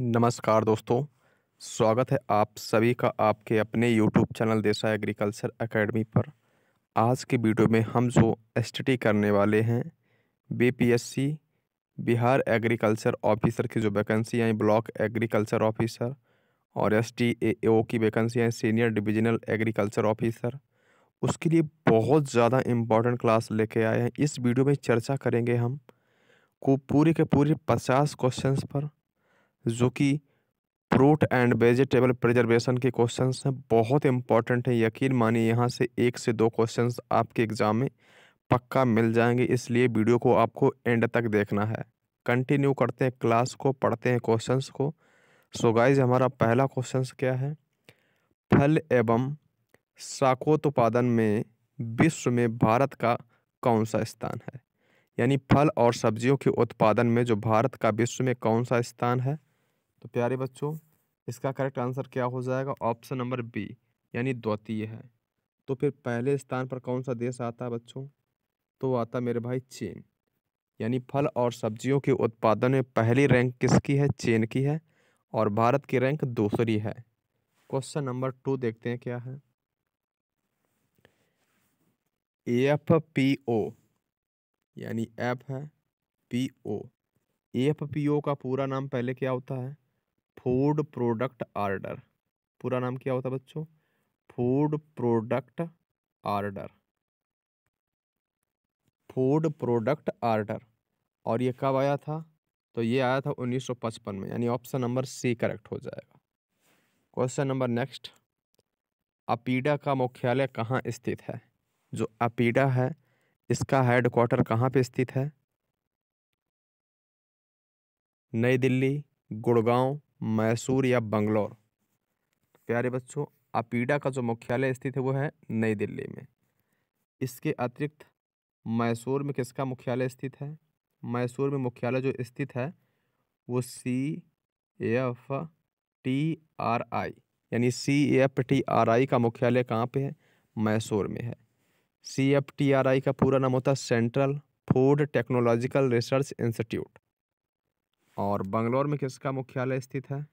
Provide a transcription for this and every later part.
नमस्कार दोस्तों स्वागत है आप सभी का आपके अपने यूट्यूब चैनल देसा एग्रीकल्चर एकेडमी पर आज के वीडियो में हम जो स्टडी करने वाले हैं बीपीएससी बिहार एग्रीकल्चर ऑफिसर की जो वैकेंसी हैं ब्लॉक एग्रीकल्चर ऑफिसर और एस की वैकेंसी हैं सीनियर डिविजनल एग्रीकल्चर ऑफिसर उसके लिए बहुत ज़्यादा इम्पॉर्टेंट क्लास लेके आए हैं इस वीडियो में चर्चा करेंगे हम को पूरे के पूरे पचास क्वेश्चंस पर जो कि फ्रूट एंड वेजिटेबल प्रिजर्वेशन के क्वेश्चन हैं बहुत इंपॉर्टेंट हैं यकीन मानिए यहाँ से एक से दो क्वेश्चन आपके एग्ज़ाम में पक्का मिल जाएंगे इसलिए वीडियो को आपको एंड तक देखना है कंटिन्यू करते हैं क्लास को पढ़ते हैं क्वेश्चंस को सो गाइज हमारा पहला क्वेश्चन क्या है फल एवं शाकोत्पादन में विश्व में भारत का कौन सा स्थान है यानी फल और सब्जियों के उत्पादन में जो भारत का विश्व में कौन सा स्थान है तो प्यारे बच्चों इसका करेक्ट आंसर क्या हो जाएगा ऑप्शन नंबर बी यानी द्वितीय है तो फिर पहले स्थान पर कौन सा देश आता है बच्चों तो आता मेरे भाई चीन यानी फल और सब्जियों के उत्पादन में पहली रैंक किसकी है चीन की है और भारत की रैंक दूसरी है क्वेश्चन नंबर टू देखते हैं क्या है एफ पी ओ यानी एफ है P O F P O का पूरा नाम पहले क्या होता है फूड प्रोडक्ट आर्डर पूरा नाम क्या होता है बच्चों food product order food product order और ये कब आया था तो ये आया था 1955 में यानी ऑप्शन नंबर सी करेक्ट हो जाएगा क्वेश्चन नंबर नेक्स्ट अपीडा का मुख्यालय कहाँ स्थित है जो अपीडा है इसका हेडक्वार्टर कहाँ पे स्थित है नई दिल्ली गुड़गांव मैसूर या बंगलौर प्यारे बच्चों अपीडा का जो मुख्यालय स्थित है वो है नई दिल्ली में इसके अतिरिक्त मैसूर में किसका मुख्यालय स्थित है मैसूर में मुख्यालय जो स्थित है वो C F T R I यानी C F T R I का मुख्यालय कहाँ पे है मैसूर में है C F T R I का पूरा नाम होता है central food technological research institute और बंगलोर में किसका मुख्यालय स्थित है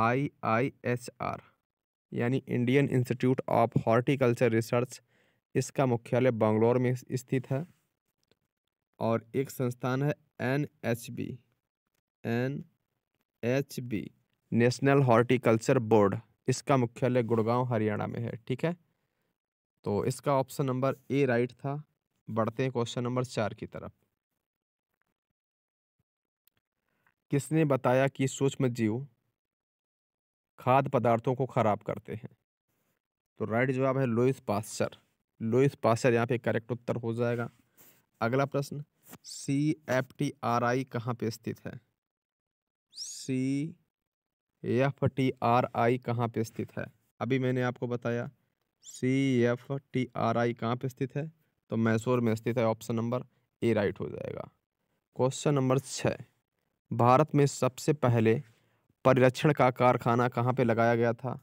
आई आई एच आर यानी Indian institute of horticulture research इसका मुख्यालय बंगलोर में स्थित है और एक संस्थान है N H B N H B national horticulture board इसका मुख्यालय गुड़गांव हरियाणा में है ठीक है तो इसका ऑप्शन नंबर ए राइट था बढ़ते हैं क्वेश्चन नंबर चार की तरफ किसने बताया कि सूक्ष्म जीव खाद्य पदार्थों को खराब करते हैं तो राइट जवाब है लोइस पास्चर लोइस पास्चर यहाँ पे करेक्ट उत्तर हो जाएगा अगला प्रश्न C F T R I कहाँ पे स्थित है C F T R I कहाँ पे स्थित है अभी मैंने आपको बताया C F T R I कहाँ पे स्थित है तो मैसूर में स्थित है ऑप्शन नंबर ए राइट हो जाएगा क्वेश्चन नंबर छः भारत में सबसे पहले परिरक्षण का कारखाना कहाँ पे लगाया गया था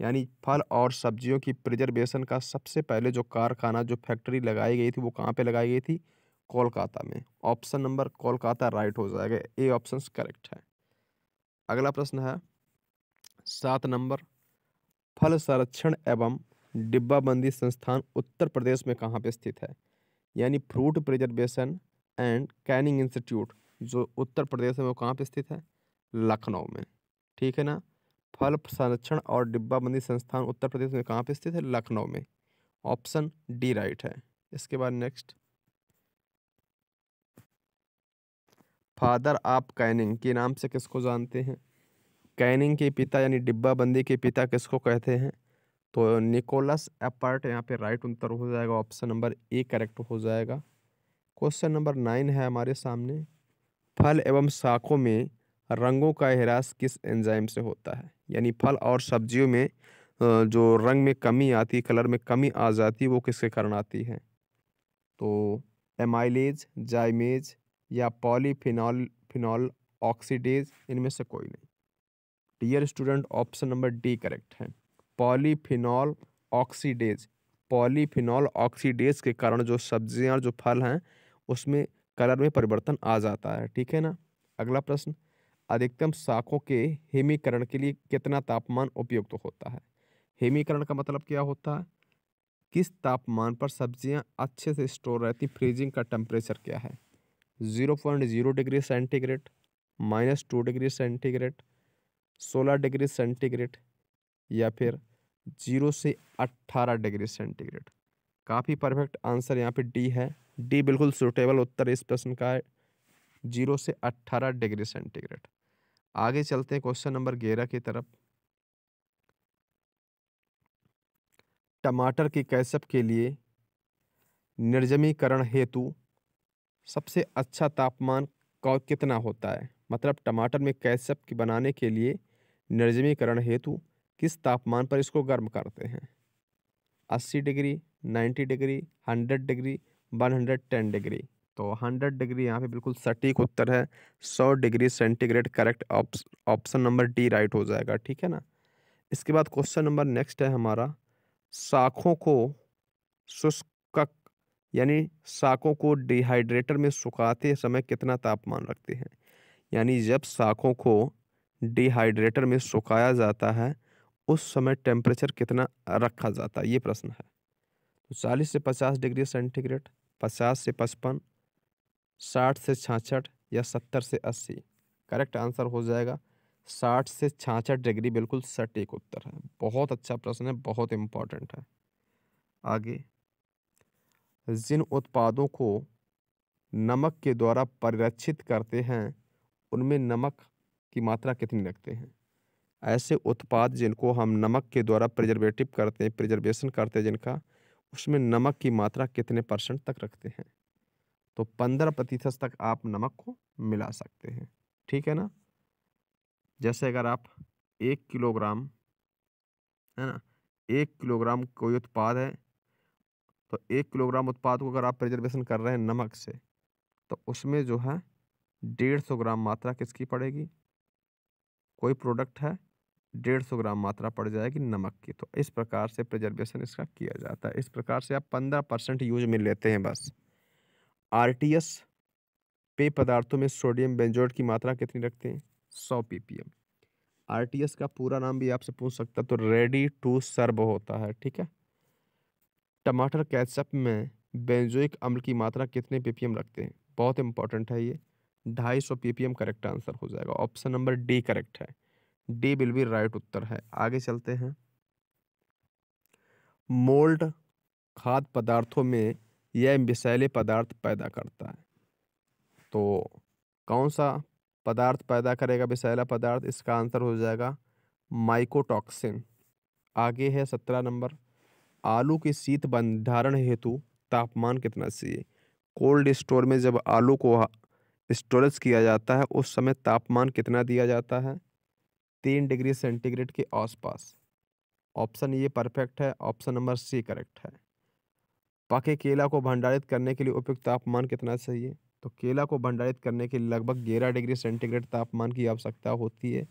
यानी फल और सब्जियों की प्रिजर्वेशन का सबसे पहले जो कारखाना जो फैक्ट्री लगाई गई थी वो कहाँ पे लगाई गई थी कोलकाता में ऑप्शन नंबर कोलकाता राइट हो जाएगा ए ऑप्शन करेक्ट है अगला प्रश्न है सात नंबर फल संरक्षण एवं डिब्बाबंदी संस्थान उत्तर प्रदेश में कहाँ पर स्थित है यानी fruit preservation and canning institute जो उत्तर प्रदेश में वो कहाँ पर स्थित है लखनऊ में ठीक है ना फल संरक्षण और डिब्बाबंदी संस्थान उत्तर प्रदेश में कहाँ पर स्थित है लखनऊ में ऑप्शन डी राइट है इसके बाद नेक्स्ट फादर आप कैनिंग के नाम से किसको जानते हैं कैनिंग के पिता यानी डिब्बाबंदी के पिता किसको कहते हैं तो निकोलस एपर्ट यहाँ पे राइट उत्तर हो जाएगा ऑप्शन नंबर ए करेक्ट हो जाएगा क्वेश्चन नंबर नाइन है हमारे सामने फल एवं शाखों में रंगों का हरास किस एंजाइम से होता है यानी फल और सब्जियों में जो रंग में कमी आती है कलर में कमी आ जाती है वो किसके कारण आती है तो एमाइलेज जाइमेज या पॉलीफिनॉल फिनॉल ऑक्सीडेज इनमें से कोई नहीं dear student option number D correct है पॉलीफिनॉल ऑक्सीडेज पॉलीफिनॉल ऑक्सीडेज के कारण जो सब्जियां और जो फल हैं उसमें कलर में परिवर्तन आ जाता है ठीक है ना अगला प्रश्न अधिकतम शाखों के हेमीकरण के लिए कितना तापमान उपयुक्त तो होता है हेमीकरण का मतलब क्या होता है किस तापमान पर सब्जियां अच्छे से स्टोर रहती फ्रीजिंग का टेम्परेचर क्या है zero point zero degree centigrade minus two degree centigrade सोलह डिग्री सेंटीग्रेड या फिर जीरो से अट्ठारह डिग्री सेंटीग्रेड काफ़ी परफेक्ट आंसर यहाँ पे डी है डी बिल्कुल सूटेबल उत्तर इस प्रश्न का है जीरो से अट्ठारह डिग्री सेंटीग्रेड आगे चलते हैं क्वेश्चन नंबर ग्यारह की तरफ टमाटर के कैसअप के लिए निर्जमीकरण हेतु सबसे अच्छा तापमान कितना होता है मतलब टमाटर में कैसअप की बनाने के लिए निर्जमीकरण हेतु किस तापमान पर इसको गर्म करते हैं 80 डिग्री 90 डिग्री 100 डिग्री 110 डिग्री तो 100 डिग्री यहाँ पे बिल्कुल सटीक उत्तर है 100 degree centigrade correct option number D right हो जाएगा ठीक है ना इसके बाद क्वेश्चन नंबर नेक्स्ट है हमारा शाखों को शुष्क यानी शाखों को डिहाइड्रेटर में सुखाते समय कितना तापमान रखते हैं यानी जब शाखों को डिहाइड्रेटर में सुखाया जाता है उस समय टेम्परेचर कितना रखा जाता है ये प्रश्न है चालीस से पचास डिग्री सेंटीग्रेड पचास से पचपन साठ से छाछठ या सत्तर से अस्सी करेक्ट आंसर हो जाएगा साठ से छाछठ डिग्री बिल्कुल सटीक उत्तर है बहुत अच्छा प्रश्न है बहुत इम्पॉर्टेंट है आगे जिन उत्पादों को नमक के द्वारा परिरक्षित करते हैं उनमें नमक की मात्रा कितनी रखते हैं ऐसे उत्पाद जिनको हम नमक के द्वारा प्रिजर्वेटिव करते हैं प्रिजर्वेशन करते हैं जिनका उसमें नमक की मात्रा कितने परसेंट तक रखते हैं तो पंद्रह प्रतिशत तक आप नमक को मिला सकते हैं ठीक है ना जैसे अगर आप एक किलोग्राम है ना एक किलोग्राम कोई उत्पाद है तो एक किलोग्राम उत्पाद को अगर आप प्रिजर्वेशन कर रहे हैं नमक से तो उसमें जो है डेढ़ सौ ग्राम मात्रा किसकी पड़ेगी कोई प्रोडक्ट है डेढ़ सौ ग्राम मात्रा पड़ जाएगी नमक की तो इस प्रकार से प्रिजर्वेशन इसका किया जाता है इस प्रकार से आप पंद्रह परसेंट यूज में लेते हैं बस आर टी एस पेय पदार्थों में सोडियम बेंजोड की मात्रा कितनी रखते हैं सौ P P M R T S का पूरा नाम भी आपसे पूछ सकता तो रेडी टू सर्व होता है ठीक है टमाटर कैचअप में बेंजोइक अम्ल की मात्रा कितने पी पी एम रखते हैं बहुत इंपॉर्टेंट है ये ढाई सौ P P M correct answer हो जाएगा ऑप्शन नंबर डी करेक्ट है डी विल बी राइट उत्तर है आगे चलते हैं मोल्ड खाद्य पदार्थों में यह विषैले पदार्थ पैदा करता है तो कौन सा पदार्थ पैदा करेगा विषैला पदार्थ इसका आंसर हो जाएगा माइकोटॉक्सिन आगे है सत्रह नंबर आलू के शीत भंडारण हेतु तापमान कितना चाहिए कोल्ड स्टोर में जब आलू को स्टोरेज किया जाता है उस समय तापमान कितना दिया जाता है तीन डिग्री सेंटीग्रेड के आसपास ऑप्शन ये परफेक्ट है ऑप्शन नंबर सी करेक्ट है पके केला को भंडारित करने के लिए उपयुक्त तापमान कितना चाहिए तो केला को भंडारित करने के लगभग ग्यारह डिग्री सेंटीग्रेड तापमान की आवश्यकता होती है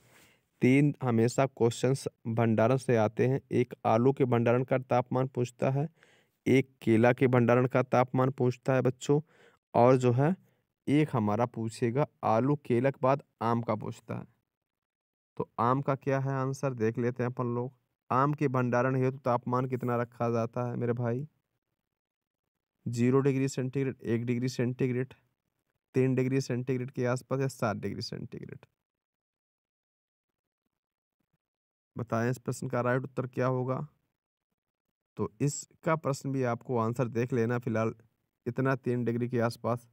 तीन हमेशा क्वेश्चंस भंडारण से आते हैं एक आलू के भंडारण का तापमान पूछता है एक केला के भंडारण का तापमान पूछता है बच्चों और जो है एक हमारा पूछेगा आलू केला के बाद आम का पूछता है तो आम का क्या है आंसर देख लेते हैं अपन लोग आम के भंडारण हेतु तो तापमान कितना रखा जाता है मेरे भाई जीरो डिग्री सेंटीग्रेड एक डिग्री सेंटीग्रेड तीन डिग्री सेंटीग्रेड के आसपास या सात डिग्री सेंटीग्रेड बताएं इस प्रश्न का राइट उत्तर क्या होगा तो इसका प्रश्न भी आपको आंसर देख लेना फिलहाल इतना तीन डिग्री के आसपास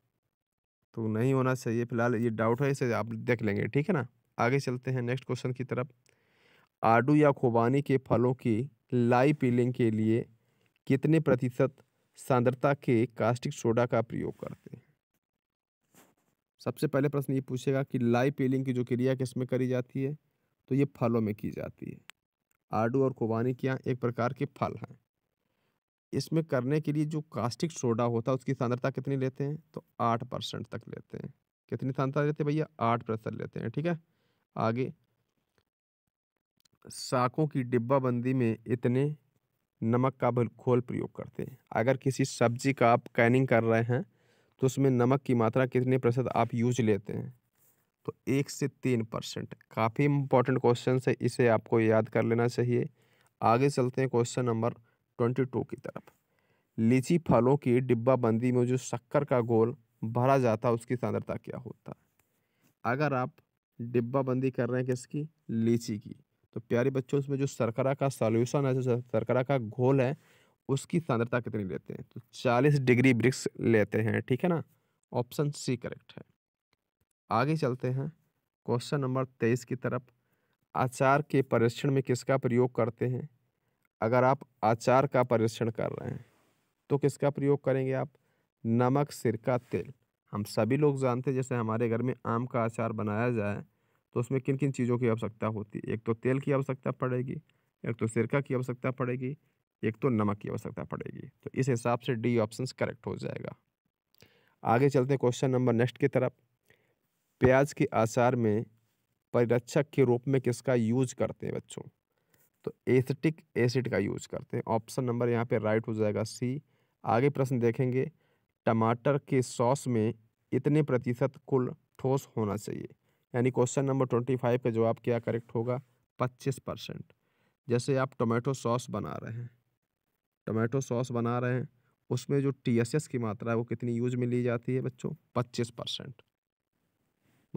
तो नहीं होना चाहिए फिलहाल ये डाउट है इसे आप देख लेंगे ठीक है ना आगे चलते हैं नेक्स्ट क्वेश्चन की तरफ आडू या खुबानी के फलों की लाई पीलिंग के लिए कितने प्रतिशत सांद्रता के कास्टिक सोडा का प्रयोग करते हैं सबसे पहले प्रश्न ये पूछेगा कि लाई पीलिंग की जो क्रिया किस में करी जाती है तो ये फलों में की जाती है आडू और खुबानी क्या एक प्रकार के फल हैं इसमें करने के लिए जो कास्टिक सोडा होता है उसकी सांद्रता कितनी लेते हैं तो आठ परसेंट तक लेते हैं कितनी सांद्रता लेते हैं भैया आठ परसेंट लेते हैं ठीक है आगे साकों की डिब्बाबंदी में इतने नमक का घोल प्रयोग करते हैं अगर किसी सब्जी का आप कैनिंग कर रहे हैं तो उसमें नमक की मात्रा कितने प्रतिशत आप यूज लेते हैं तो एक से तीन परसेंट काफ़ी इंपॉर्टेंट क्वेश्चन है इसे आपको याद कर लेना चाहिए आगे चलते हैं क्वेश्चन नंबर ट्वेंटी टू की तरफ लीची फलों की डिब्बाबंदी में जो शक्कर का गोल भरा जाता है उसकी सांद्रता क्या होता है अगर आप डिब्बा बंदी कर रहे हैं किसकी लीची की तो प्यारे बच्चों इसमें जो शर्करा का सॉल्यूशन है जो शर्करा का घोल है उसकी सांद्रता कितनी लेते हैं तो 40 डिग्री ब्रिक्स लेते हैं ठीक है ना ऑप्शन सी करेक्ट है आगे चलते हैं क्वेश्चन नंबर तेईस की तरफ आचार के परीक्षण में किसका प्रयोग करते हैं अगर आप आचार का परीक्षण कर रहे हैं तो किसका प्रयोग करेंगे आप नमक सिरका तेल हम सभी लोग जानते हैं जैसे हमारे घर में आम का अचार बनाया जाए तो उसमें किन किन चीज़ों की आवश्यकता होती है एक तो तेल की आवश्यकता पड़ेगी एक तो सिरका की आवश्यकता पड़ेगी एक तो नमक की आवश्यकता पड़ेगी तो इस हिसाब से डी ऑप्शन करेक्ट हो जाएगा आगे चलते हैं क्वेश्चन नंबर नेक्स्ट की तरफ प्याज के आचार में परिरक्षक के रूप में किसका यूज करते हैं बच्चों तो एसिटिक एसिड का यूज करते हैं ऑप्शन नंबर यहाँ पे राइट हो जाएगा सी आगे प्रश्न देखेंगे टमाटर के सॉस में इतने प्रतिशत कुल ठोस होना चाहिए यानी क्वेश्चन नंबर ट्वेंटी फाइव का जवाब क्या करेक्ट होगा पच्चीस परसेंट जैसे आप टोमेटो सॉस बना रहे हैं टोमेटो सॉस बना रहे हैं उसमें जो टी एस एस की मात्रा है वो कितनी यूज में ली जाती है बच्चों पच्चीस परसेंट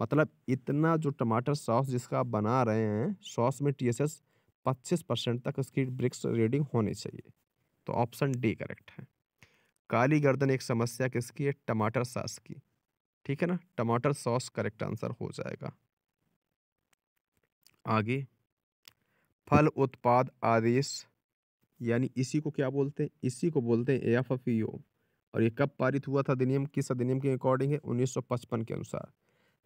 मतलब इतना जो टमाटर सॉस जिसका आप बना रहे हैं सॉस में टी एस एस पच्चीस परसेंट तक उसकी ब्रिक्स रीडिंग होनी चाहिए तो ऑप्शन डी करेक्ट है काली गर्दन एक समस्या किसकी है टमाटर सॉस की ठीक है ना टमाटर सॉस करेक्ट आंसर हो जाएगा आगे फल उत्पाद आदेश यानी इसी को क्या बोलते हैं इसी को बोलते हैं एफ एफ ओ और ये कब पारित हुआ था अधिनियम किस अधिनियम के अकॉर्डिंग है 1955 के अनुसार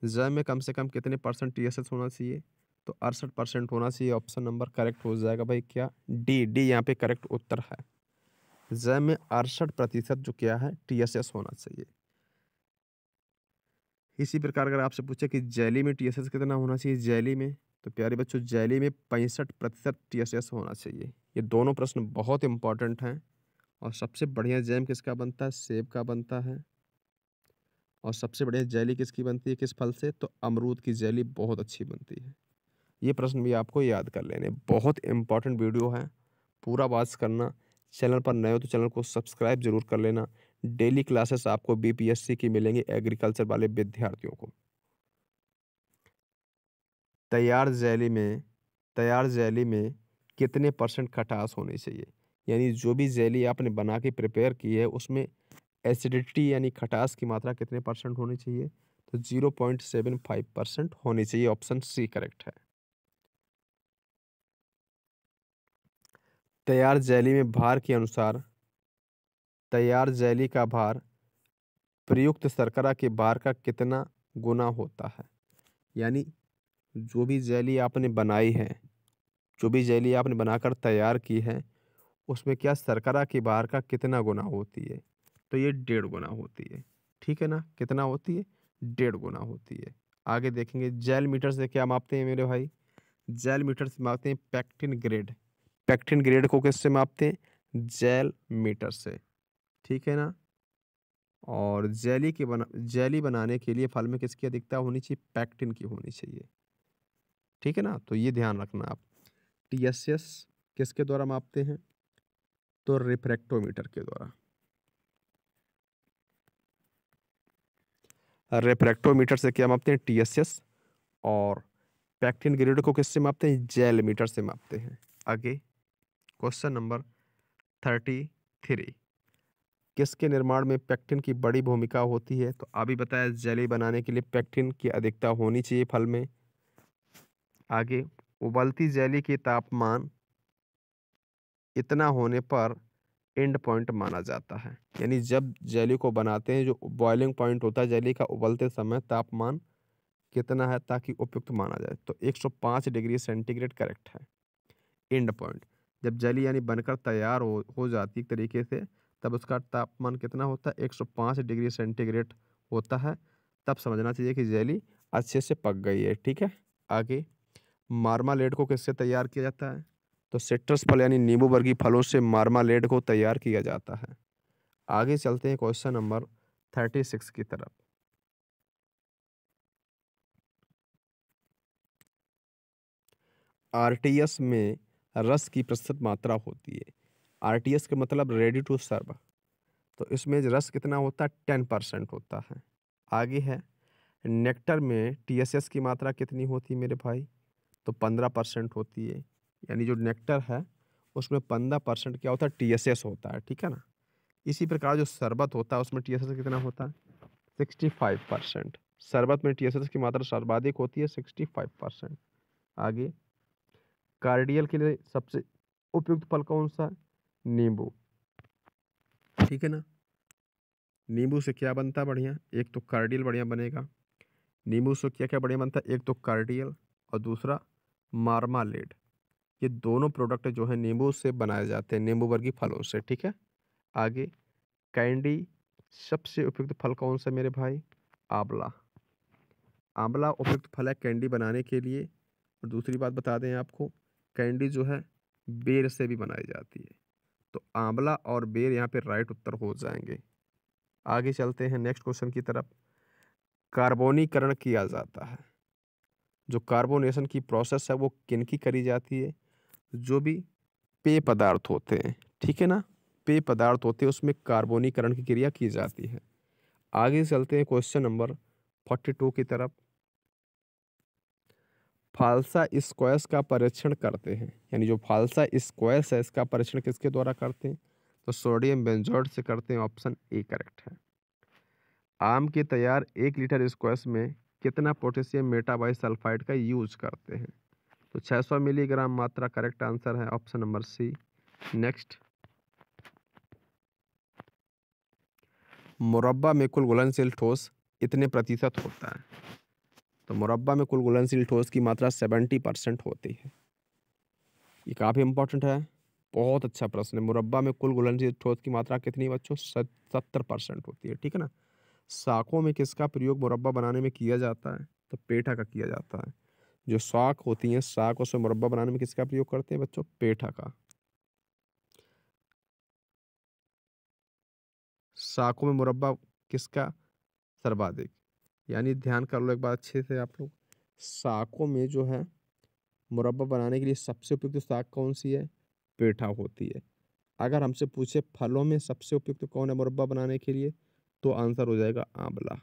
जय में कम से कम कितने परसेंट टी एस एस होना चाहिए तो अड़सठ परसेंट होना चाहिए ऑप्शन नंबर करेक्ट हो जाएगा भाई क्या डी डी यहाँ पे करेक्ट उत्तर है जय में अड़सठ प्रतिशत जो क्या है टीएसएस होना चाहिए इसी प्रकार अगर आपसे पूछे कि जैली में टीएसएस कितना होना चाहिए जैली में तो प्यारे बच्चों जैली में पैंसठ प्रतिशत टी होना चाहिए ये दोनों प्रश्न बहुत इंपॉर्टेंट हैं और सबसे बढ़िया जैम किसका बनता है सेब का बनता है और सबसे बढ़िया जैली किसकी बनती है किस फल से तो अमरूद की जैली बहुत अच्छी बनती है ये प्रश्न भी आपको याद कर लेने बहुत इंपॉर्टेंट वीडियो है पूरा वाच करना चैनल पर नए हो तो चैनल को सब्सक्राइब जरूर कर लेना डेली क्लासेस आपको बीपीएससी की मिलेंगे एग्रीकल्चर वाले विद्यार्थियों को तैयार जैली में तैयार जैली में कितने परसेंट खटास होनी चाहिए यानी जो भी जैली आपने बना के प्रिपेयर की है उसमें एसिडिटी यानी खटास की मात्रा कितने परसेंट होनी चाहिए तो zero point seven five percent होनी चाहिए ऑप्शन सी करेक्ट है तैयार जैली में भार के अनुसार तैयार जैली का भार प्रयुक्त शर्करा के भार का कितना गुना होता है यानी जो भी जैली आपने बनाई है जो भी जैली आपने बनाकर तैयार की है उसमें क्या शर्करा के भार का कितना गुना होती है तो ये डेढ़ गुना होती है ठीक है ना कितना होती है डेढ़ गुना होती है आगे देखेंगे जेल मीटर से क्या मापते हैं मेरे भाई जेल मीटर से मापते हैं पैक्टिन ग्रेड पैक्टिन ग्रेड को किससे मापते हैं जेल मीटर से ठीक है ना और जेली के बना जेली बनाने के लिए फल में किसकी अधिकता होनी चाहिए पैक्टिन की होनी चाहिए ठीक है ना तो ये ध्यान रखना आप टी एस एस किसके द्वारा मापते हैं तो रिफ्रैक्टोमीटर के द्वारा रिफ्रैक्टोमीटर से क्या मापते हैं टी एस एस और पैक्टिन ग्रेड को किससे मापते हैं जेल मीटर से मापते हैं आगे क्वेश्चन नंबर थर्टी थ्री किसके निर्माण में पैक्टिन की बड़ी भूमिका होती है तो अभी बताया जेली बनाने के लिए पैक्टिन की अधिकता होनी चाहिए फल में आगे उबलती जेली के तापमान इतना होने पर एंड पॉइंट माना जाता है यानी जब जेली को बनाते हैं जो बॉइलिंग पॉइंट होता है जेली का उबलते समय तापमान कितना है ताकि उपयुक्त माना जाए तो 105 डिग्री सेंटीग्रेड करेक्ट है एंड पॉइंट जब जली यानी बनकर तैयार हो हो जाती एक तरीके से तब उसका तापमान कितना होता है पाँच डिग्री सेंटीग्रेड होता है तब समझना चाहिए कि जली अच्छे से पक गई है ठीक है आगे मार्मालेड को किससे तैयार किया जाता है तो सिट्रस फल यानी नींबू वर्गी फलों से मार्मालेड को तैयार किया जाता है आगे चलते हैं क्वेश्चन नंबर थर्टी सिक्स की तरफ आरटीएस में रस की प्रतिशत मात्रा होती है आर टी एस का मतलब रेडी टू सर्व तो इसमें रस कितना होता है टेन परसेंट होता है आगे है नेक्टर में टी एस एस की मात्रा कितनी होती है मेरे भाई तो पंद्रह परसेंट होती है यानी जो नेक्टर है उसमें पंद्रह परसेंट क्या होता है टी एस एस होता है ठीक है ना इसी प्रकार जो शरबत होता है उसमें टी एस एस कितना होता है सिक्सटी फाइव परसेंट शरबत में टी एस एस की मात्रा सर्वाधिक होती है सिक्सटी फाइव परसेंट आगे कार्डियल के लिए सबसे उपयुक्त फल कौन सा नींबू ठीक है ना नींबू से क्या बनता है बढ़िया एक तो कार्डियल बढ़िया बनेगा नींबू से क्या क्या बढ़िया बनता है एक तो कार्डियल और दूसरा मार्मालेड ये दोनों प्रोडक्ट जो है नींबू से बनाए जाते हैं नींबू वर्गी फलों से ठीक है आगे कैंडी सबसे उपयुक्त फल कौन सा मेरे भाई आंवला आंवला उपयुक्त फल है कैंडी बनाने के लिए और दूसरी बात बता दें आपको कैंडी जो है बेर से भी बनाई जाती है तो आंवला और बेर यहाँ पे राइट उत्तर हो जाएंगे आगे चलते हैं नेक्स्ट क्वेश्चन की तरफ कार्बोनीकरण किया जाता है जो कार्बोनेशन की प्रोसेस है वो किन की करी जाती है जो भी पेय पदार्थ होते हैं ठीक है ना पेय पदार्थ होते हैं उसमें कार्बोनीकरण की क्रिया की जाती है आगे चलते हैं क्वेश्चन नंबर फोर्टी टू की तरफ फालसा स्क्वायर्स का परीक्षण करते हैं यानी जो फालसा स्क्वायर्स है इसका परीक्षण किसके द्वारा करते हैं तो सोडियम बेंजोइड से करते हैं ऑप्शन ए करेक्ट है आम के तैयार एक लीटर स्क्वायर्स में कितना पोटेशियम मेटाबाई सल्फाइड का यूज करते हैं तो 600 मिलीग्राम मात्रा करेक्ट आंसर है ऑप्शन नंबर सी नेक्स्ट मुरब्बा में कुल घुलनशील ठोस इतने प्रतिशत होता है तो मुरबा में कुल घुलनशील ठोस की मात्रा सेवेंटी परसेंट होती है ये काफ़ी इंपॉर्टेंट है बहुत अच्छा प्रश्न है मुरबा में कुल घुलनशील ठोस की मात्रा कितनी बच्चों सत्तर परसेंट होती है ठीक है ना साखों में किसका प्रयोग मुरबा बनाने में किया जाता है तो पेठा का किया जाता है जो साख होती हैं साख उसमें मुरबा बनाने में किसका प्रयोग करते हैं बच्चों पेठा का साखों में मुरबा किसका सर्वाधिक यानी ध्यान कर लो एक बार अच्छे से आप लोग साकों में जो है मुरबा बनाने के लिए सबसे उपयुक्त साग कौन सी है पेठा होती है अगर हमसे पूछे फलों में सबसे उपयुक्त कौन है मुरबा बनाने के लिए तो आंसर हो जाएगा आंवला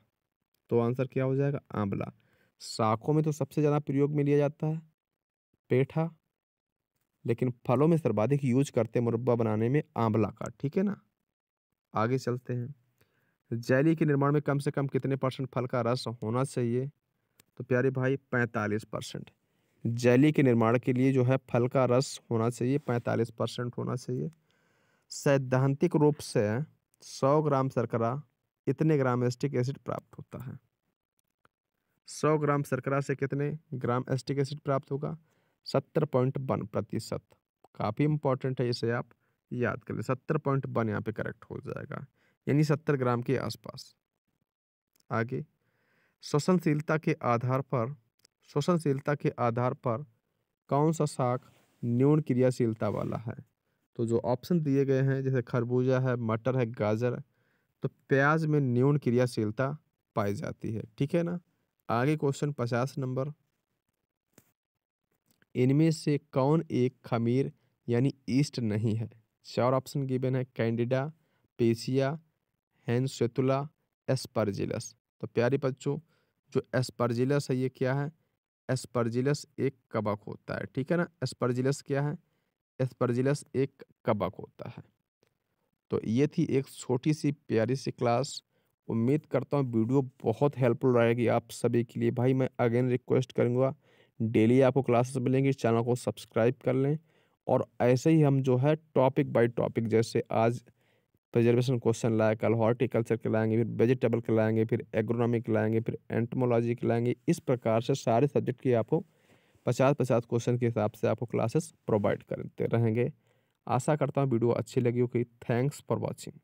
तो आंसर क्या हो जाएगा आंवला साखों में तो सबसे ज़्यादा प्रयोग में लिया जाता है पेठा लेकिन फलों में सर्वाधिक यूज करते हैं मुरब्बा बनाने में आंवला का ठीक है ना आगे चलते हैं जैली के निर्माण में कम से कम कितने परसेंट फल का रस होना चाहिए तो प्यारे भाई पैंतालीस परसेंट जैली के निर्माण के लिए जो है फल का रस होना चाहिए पैंतालीस परसेंट होना चाहिए सैद्धांतिक रूप से सौ ग्राम शर्करा इतने ग्राम एस्टिक एसिड प्राप्त होता है सौ ग्राम शर्करा से कितने ग्राम एस्टिक एसिड प्राप्त होगा सत्तर पॉइंट वन प्रतिशत काफ़ी इंपॉर्टेंट है इसे आप याद कर लें सत्तर पॉइंट वन यहाँ पे करेक्ट हो जाएगा यानी सत्तर ग्राम के आसपास आगे श्वसनशीलता के आधार पर श्वसनशीलता के आधार पर कौन सा शाक न्यून क्रियाशीलता वाला है तो जो ऑप्शन दिए गए हैं जैसे खरबूजा है मटर है गाजर तो प्याज में न्यून क्रियाशीलता पाई जाती है ठीक है ना आगे क्वेश्चन पचास नंबर इनमें से कौन एक खमीर यानी ईस्ट नहीं है चार ऑप्शन गिवन है कैंडिडा पेशिया सेतुला एस्परजिलस तो प्यारे बच्चों जो एस्परजिलस है ये क्या है एस्परजिलस एक कबक होता है ठीक है ना एस्परजिलस क्या है एस्परजिलस एक कबक होता है तो ये थी एक छोटी सी प्यारी सी क्लास उम्मीद करता हूँ वीडियो बहुत हेल्पफुल रहेगी आप सभी के लिए भाई मैं अगेन रिक्वेस्ट करूँगा डेली आपको क्लासेस मिलेंगी चैनल को सब्सक्राइब कर लें और ऐसे ही हम जो है टॉपिक बाय टॉपिक जैसे आज प्रिजर्वेशन क्वेश्चन लाए कल हॉर्टिकल्चर के लाएंगे फिर वेजिटेबल के लाएंगे फिर एग्रोनॉमी के लाएंगे फिर एंटमोलॉजी के लाएंगे इस प्रकार से सारे सब्जेक्ट की आपको पचास पचास क्वेश्चन के हिसाब से आपको क्लासेस प्रोवाइड करते रहेंगे आशा करता हूँ वीडियो अच्छी लगी होगी थैंक्स फॉर वॉचिंग